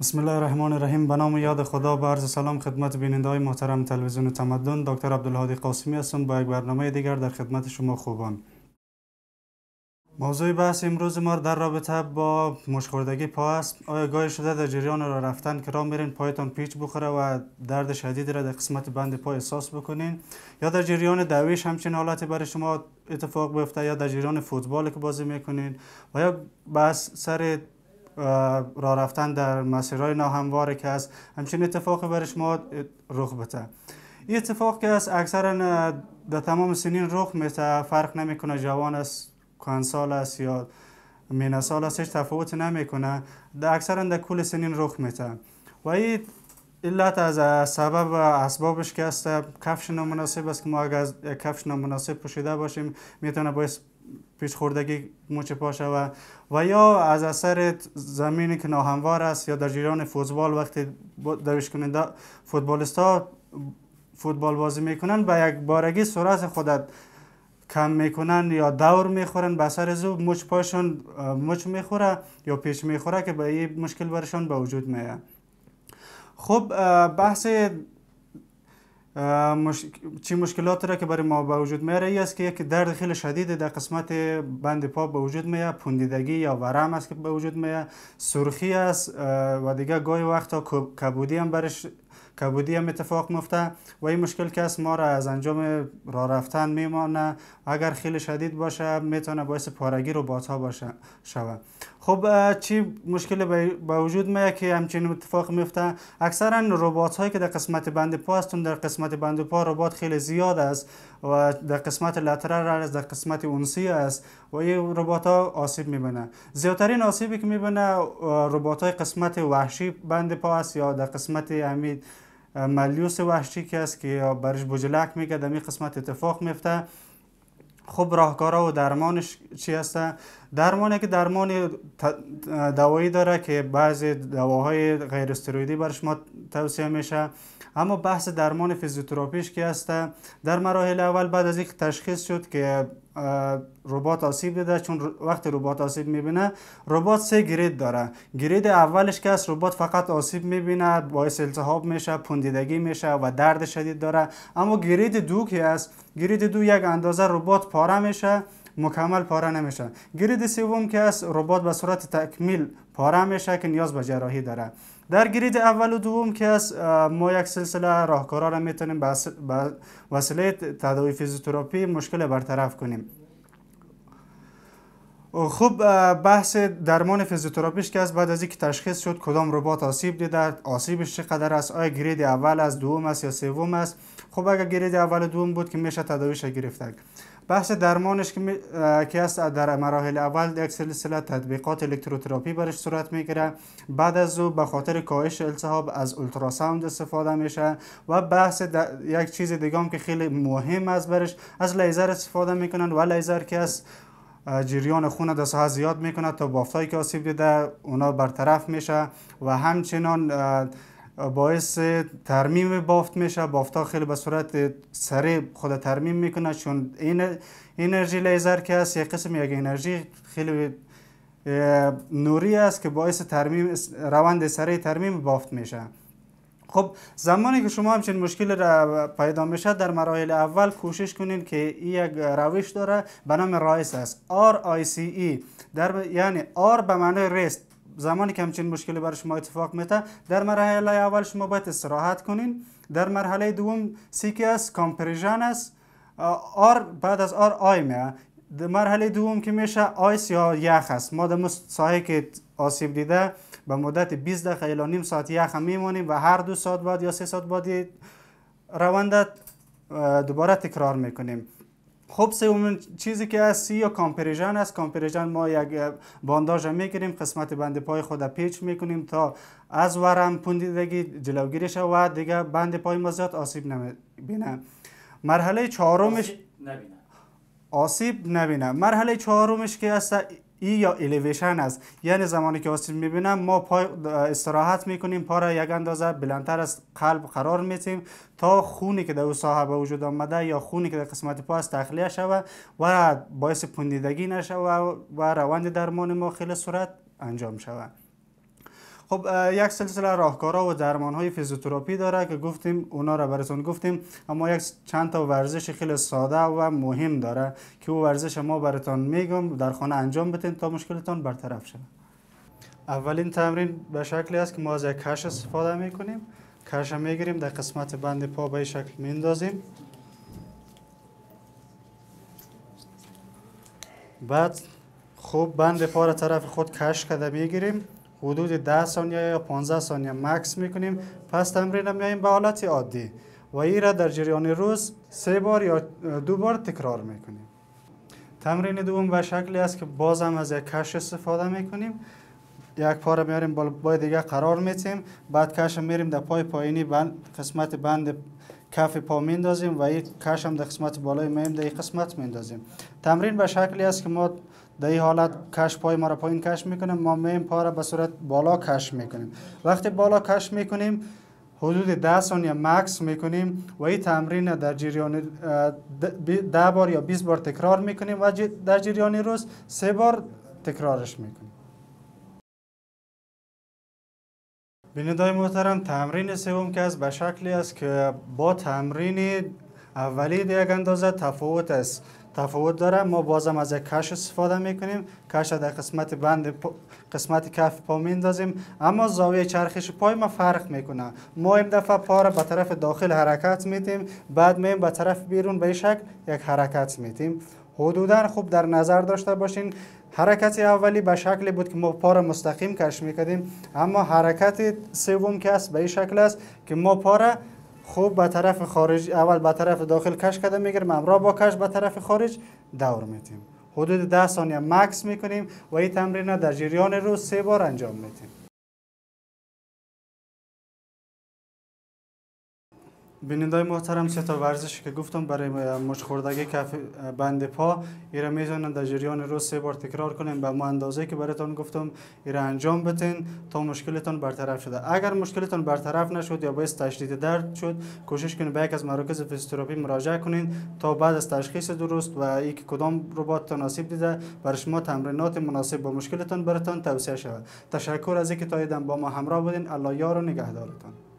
بسم الله الرحمن الرحیم به نام یاد خدا به عرض سلام خدمت بیننده های محترم تلویزیون تمدن دکتر عبدالهادی قاسمی هستم با یک برنامه دیگر در خدمت شما خوبان موضوع بحث امروز ما در رابطه با مشخوردگی پا است آیا گاهی شده در جریان را رفتن که را میرین پایتان پیچ بخوره و درد شدید را در قسمت بند پا احساس بکنین یا در جریان دویش همچین حالتی برای شما اتفاق بیفته یا در جریان فوتبال که بازی میکنین و یا بس سر را رفتن در مسیرهای ناهموار که است همچین اتفاق برش ما رخ بده این اتفاق که است اکثرا در تمام سنین رخ میته فرق نمیکنه جوان است کهن سال است یا مینه سال است هیچ تفاوت نمیکنه در اکثرا در کل سنین رخ میته و این علت از سبب و اسبابش که است کفش نامناسب است که ما اگر کفش نامناسب پوشیده باشیم میتونه باعث پیش خوردگی مچ پا شوه و یا از اثر زمینی که ناهموار است یا در جریان فوتبال وقتی دوش کننده ها فوتبال بازی میکنن به یک بارگی سرعت خودت کم میکنن یا دور میخورن به سر زو مچ پاشون مچ میخوره یا پیش میخوره که به این مشکل برشان به وجود میاد خب بحث مش... چی مشکلات را که برای ما به وجود میاره ای است که یک درد خیلی شدید در قسمت بند پا به وجود میاره پندیدگی یا ورم است که به وجود میاره سرخی است و دیگه گاهی وقتا کبودی هم برش کبودی هم اتفاق مفته و این مشکل که است ما را از انجام را رفتن میمانه اگر خیلی شدید باشه میتونه باعث پارگی ربات ها باشه شود خب چی مشکل به وجود میاد که همچین اتفاق میفته اکثرا ربات هایی که در قسمت بند پا هستون در قسمت بند پا ربات خیلی زیاد است و در قسمت لترال است در قسمت اونسی است و این ربات ها آسیب میبینه زیادترین آسیبی که میبینه ربات های قسمت وحشی بند پا است یا در قسمت امید ملیوس وحشی که است که برش بجلک میگه در قسمت اتفاق میفته خوب راهکارا و درمانش چی هسته درمانی که درمان دوایی داره که بعضی دواهای غیر استرویدی برش ما توصیه میشه اما بحث درمان فیزیوتراپیش که هست در مراحل اول بعد از یک تشخیص شد که ربات آسیب دیده چون وقتی ربات آسیب میبینه ربات سه گرید داره گرید اولش که از ربات فقط آسیب میبینه باعث التهاب میشه پوندیدگی میشه و درد شدید داره اما گرید دو که است گرید دو یک اندازه ربات پاره میشه مکمل پاره نمیشه گرید سوم که است ربات به صورت تکمیل پاره میشه که نیاز به جراحی داره در گرید اول و دوم که از ما یک سلسله راهکارا را میتونیم به وسیله تداوی فیزیوتراپی مشکل برطرف کنیم خوب بحث درمان فیزیوتراپیش که از بعد از اینکه تشخیص شد کدام ربات آسیب دیده آسیبش چقدر است آیا گرید اول از دوم است یا سوم است خب اگر گرید اول و دوم بود که میشه تداویش گرفتن بحث درمانش که است در مراحل اول یک سلسله تطبیقات الکتروتراپی برش صورت میگیره بعد از او به خاطر کاهش التهاب از اولتراساوند استفاده میشه و بحث یک چیز دیگه هم که خیلی مهم است برش از لیزر استفاده میکنن و لیزر که است جریان خون در ساحه زیاد میکنه تا بافتایی که آسیب دیده اونا برطرف میشه و همچنان باعث ترمیم بافت میشه بافت خیلی به صورت سریع خود ترمیم میکنه چون این انرژی لیزر که هست یک قسم یک انرژی خیلی نوری است که باعث ترمیم روند سریع ترمیم بافت میشه خب زمانی که شما همچین مشکل را پیدا میشه در مراحل اول کوشش کنین که این یک روش داره به نام رایس است R I C E در ب... یعنی R به معنی ریست زمانی که همچین مشکلی برای شما اتفاق میته در مرحله اول شما باید استراحت کنین در مرحله دوم سیکی است کامپریژن است آر بعد از آر آی میه در مرحله دوم که میشه آیس یا یخ است ما در ساحه که آسیب دیده به مدت 20 دقیقه یا نیم ساعت یخ میمونیم میمانیم و هر دو ساعت بعد یا سه ساعت بعد روند دوباره تکرار میکنیم خب سومین چیزی که از سی یا کامپریژن است کامپریژن ما یک بانداژ میگیریم قسمت بند پای خود پیچ میکنیم تا از ورم پوندیدگی جلوگیری شود و دیگه بند پای ما زیاد آسیب نبینه مرحله چهارمش آسیب نبینه مرحله چهارمش که هست ای یا الیویشن است یعنی زمانی که آسیب میبینم ما پای استراحت میکنیم پا را یک اندازه بلندتر از قلب قرار میتیم تا خونی که در او صاحبه وجود آمده یا خونی که در قسمت پا است تخلیه شود و باعث پندیدگی نشود و روند درمان ما خیلی صورت انجام شود خب یک سلسله راهکارها و درمان های فیزیوتراپی داره که گفتیم اونا را براتون گفتیم اما یک چند تا ورزش خیلی ساده و مهم داره که او ورزش ما براتون میگم در خانه انجام بدین تا مشکلتان برطرف شود اولین تمرین به شکلی است که ما از یک کش استفاده میکنیم کش میگیریم در قسمت بند پا به شکل میندازیم بعد خوب بند پا را طرف خود کش کرده میگیریم حدود 10 ثانیه یا 15 ثانیه مکس میکنیم پس تمرین میاییم یعنی به حالت عادی و این را در جریان روز سه بار یا دو بار تکرار میکنیم تمرین دوم به شکلی است که باز هم از یک کش استفاده میکنیم یک پا را میاریم بالای دیگه قرار میتیم بعد کش میریم در پای پایینی بند قسمت بند کف پا میندازیم و این کش هم در قسمت بالای میم در این قسمت میندازیم تمرین به شکلی است که ما در این حالت کش پای ما را پایین کش میکنیم ما میم پا را به صورت بالا کش میکنیم وقتی بالا کش میکنیم حدود 10 ثانیه مکس میکنیم و این تمرین در جریان ده بار یا 20 بار تکرار میکنیم و در جریان روز سه بار تکرارش میکنیم بینیدای محترم تمرین سوم که از به شکلی است که با تمرین اولی یک اندازه تفاوت است تفاوت داره ما باز هم از یک کش استفاده میکنیم کش در قسمت بند قسمت کف پا میندازیم اما زاویه چرخش پای ما فرق میکنه ما این دفعه پا را به طرف داخل حرکت میتیم بعد میم به طرف بیرون به شکل یک حرکت میتیم حدودا خوب در نظر داشته باشین حرکت اولی به شکلی بود که ما پا را مستقیم کش میکردیم اما حرکت سوم که است به این شکل است که ما پا را خوب به طرف خارج اول به طرف داخل کش کرده میگیریم امرا با کش به طرف خارج دور میتیم حدود 10 ثانیه مکس میکنیم و این تمرین در جریان روز سه بار انجام میتیم بینندای محترم سه تا ورزش که گفتم برای مش خوردگی کف بند پا ایره میتونن در جریان روز سه بار تکرار کنیم به ما اندازه که براتون گفتم ایره انجام بتین تا مشکلتان برطرف شده اگر مشکلتان برطرف نشد یا باعث تشدید درد شد کوشش کنید به یک از مراکز فیزیوتراپی مراجعه کنین تا بعد از تشخیص درست و یک کدام ربات تناسب دیده برای شما تمرینات مناسب با مشکلتان براتون توصیه شود تشکر از اینکه تا با ما همراه بودین الله یار و نگهدارتان